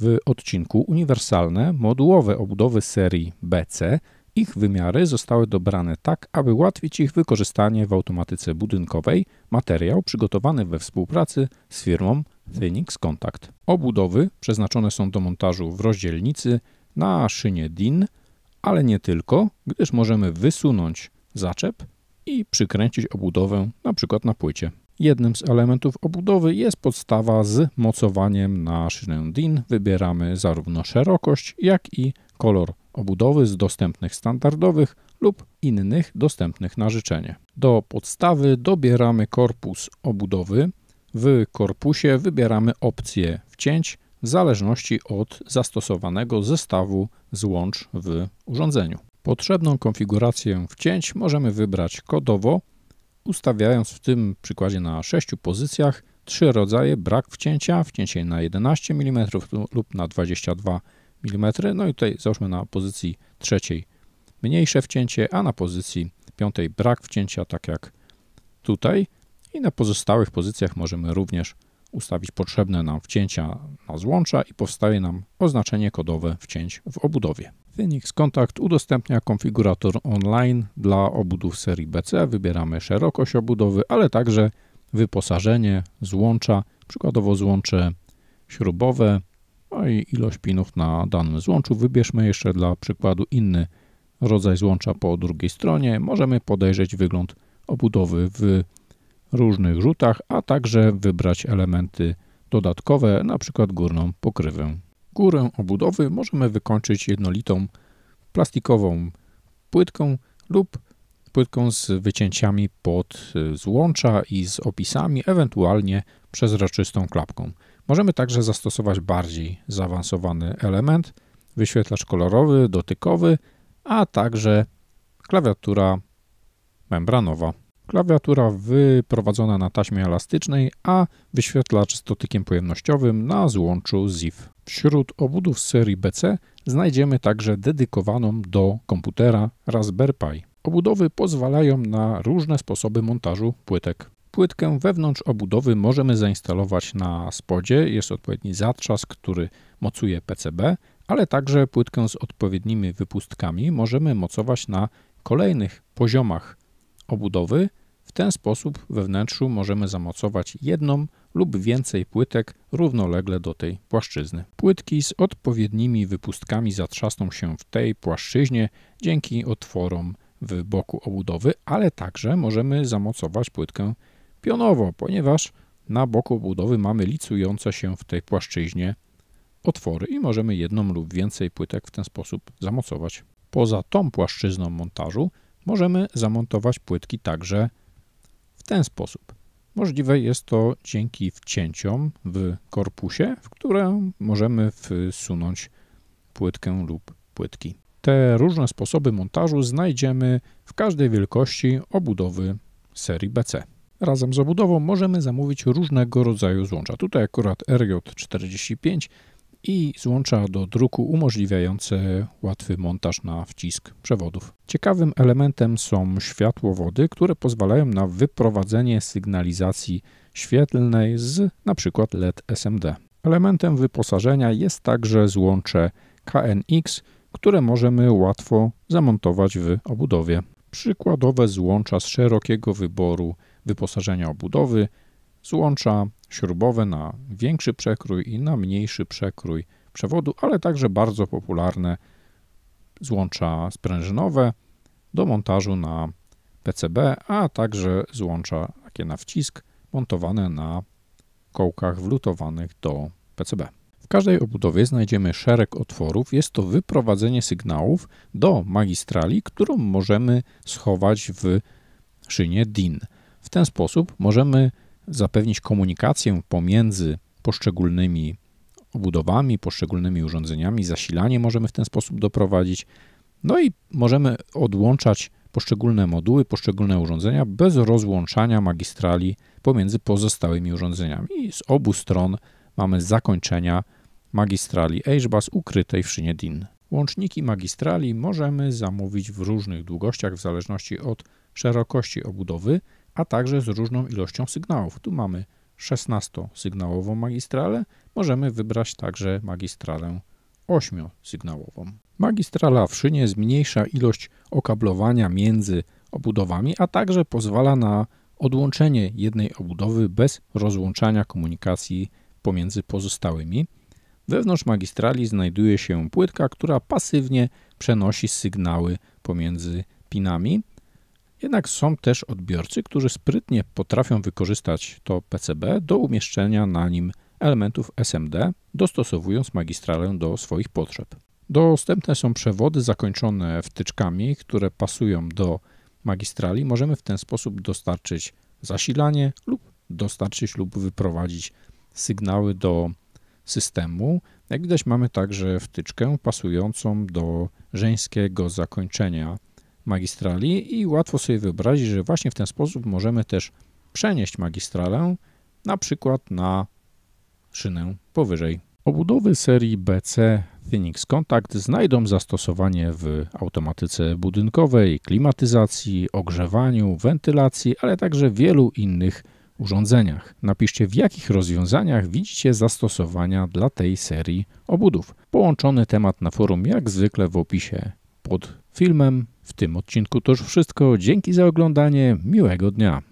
w odcinku uniwersalne, modułowe obudowy serii BC. Ich wymiary zostały dobrane tak, aby ułatwić ich wykorzystanie w automatyce budynkowej, materiał przygotowany we współpracy z firmą Phoenix Contact. Obudowy przeznaczone są do montażu w rozdzielnicy na szynie DIN, ale nie tylko, gdyż możemy wysunąć zaczep i przykręcić obudowę np. Na, na płycie. Jednym z elementów obudowy jest podstawa z mocowaniem na szynę DIN. Wybieramy zarówno szerokość, jak i kolor obudowy z dostępnych standardowych lub innych dostępnych na życzenie. Do podstawy dobieramy korpus obudowy. W korpusie wybieramy opcję wcięć w zależności od zastosowanego zestawu złącz w urządzeniu. Potrzebną konfigurację wcięć możemy wybrać kodowo ustawiając w tym przykładzie na sześciu pozycjach trzy rodzaje brak wcięcia, wcięcie na 11 mm lub na 22 mm. No i tutaj załóżmy na pozycji trzeciej mniejsze wcięcie, a na pozycji piątej brak wcięcia, tak jak tutaj. I na pozostałych pozycjach możemy również ustawić potrzebne nam wcięcia na złącza i powstaje nam oznaczenie kodowe wcięć w obudowie. Phoenix Kontakt udostępnia konfigurator online dla obudów serii BC. Wybieramy szerokość obudowy, ale także wyposażenie, złącza. Przykładowo złącze śrubowe, no i ilość pinów na danym złączu. Wybierzmy jeszcze dla przykładu inny rodzaj złącza po drugiej stronie. Możemy podejrzeć wygląd obudowy w różnych rzutach, a także wybrać elementy dodatkowe, na przykład górną pokrywę. Górę obudowy możemy wykończyć jednolitą plastikową płytką lub płytką z wycięciami pod y, złącza i z opisami, ewentualnie przezroczystą klapką. Możemy także zastosować bardziej zaawansowany element, wyświetlacz kolorowy, dotykowy, a także klawiatura membranowa klawiatura wyprowadzona na taśmie elastycznej, a wyświetlacz z dotykiem pojemnościowym na złączu ZIF. Wśród obudów serii BC znajdziemy także dedykowaną do komputera Raspberry Pi. Obudowy pozwalają na różne sposoby montażu płytek. Płytkę wewnątrz obudowy możemy zainstalować na spodzie, jest odpowiedni zatrzask, który mocuje PCB, ale także płytkę z odpowiednimi wypustkami możemy mocować na kolejnych poziomach obudowy w ten sposób we wnętrzu możemy zamocować jedną lub więcej płytek równolegle do tej płaszczyzny. Płytki z odpowiednimi wypustkami zatrzasną się w tej płaszczyźnie dzięki otworom w boku obudowy, ale także możemy zamocować płytkę pionowo, ponieważ na boku obudowy mamy licujące się w tej płaszczyźnie otwory i możemy jedną lub więcej płytek w ten sposób zamocować. Poza tą płaszczyzną montażu możemy zamontować płytki także ten sposób. Możliwe jest to dzięki wcięciom w korpusie, w które możemy wsunąć płytkę lub płytki. Te różne sposoby montażu znajdziemy w każdej wielkości obudowy serii BC. Razem z obudową możemy zamówić różnego rodzaju złącza. Tutaj akurat RJ45 i złącza do druku umożliwiające łatwy montaż na wcisk przewodów. Ciekawym elementem są światłowody, które pozwalają na wyprowadzenie sygnalizacji świetlnej z np. LED SMD. Elementem wyposażenia jest także złącze KNX, które możemy łatwo zamontować w obudowie. Przykładowe złącza z szerokiego wyboru wyposażenia obudowy złącza śrubowe na większy przekrój i na mniejszy przekrój przewodu, ale także bardzo popularne złącza sprężynowe do montażu na PCB, a także złącza takie na wcisk montowane na kołkach wlutowanych do PCB. W każdej obudowie znajdziemy szereg otworów. Jest to wyprowadzenie sygnałów do magistrali, którą możemy schować w szynie DIN. W ten sposób możemy zapewnić komunikację pomiędzy poszczególnymi budowami, poszczególnymi urządzeniami, zasilanie możemy w ten sposób doprowadzić. No i możemy odłączać poszczególne moduły, poszczególne urządzenia bez rozłączania magistrali pomiędzy pozostałymi urządzeniami. I z obu stron mamy zakończenia magistrali HBAS ukrytej w szynie DIN. Łączniki magistrali możemy zamówić w różnych długościach w zależności od szerokości obudowy a także z różną ilością sygnałów. Tu mamy 16-sygnałową magistralę, możemy wybrać także magistralę 8-sygnałową. Magistrala w szynie zmniejsza ilość okablowania między obudowami, a także pozwala na odłączenie jednej obudowy bez rozłączania komunikacji pomiędzy pozostałymi. Wewnątrz magistrali znajduje się płytka, która pasywnie przenosi sygnały pomiędzy pinami. Jednak są też odbiorcy, którzy sprytnie potrafią wykorzystać to PCB do umieszczenia na nim elementów SMD, dostosowując magistralę do swoich potrzeb. Dostępne są przewody zakończone wtyczkami, które pasują do magistrali. Możemy w ten sposób dostarczyć zasilanie lub dostarczyć lub wyprowadzić sygnały do systemu. Jak widać mamy także wtyczkę pasującą do żeńskiego zakończenia magistrali i łatwo sobie wyobrazić, że właśnie w ten sposób możemy też przenieść magistralę na przykład na szynę powyżej. Obudowy serii BC Phoenix Contact znajdą zastosowanie w automatyce budynkowej, klimatyzacji, ogrzewaniu, wentylacji, ale także wielu innych urządzeniach. Napiszcie w jakich rozwiązaniach widzicie zastosowania dla tej serii obudów. Połączony temat na forum jak zwykle w opisie pod filmem. W tym odcinku to już wszystko. Dzięki za oglądanie. Miłego dnia.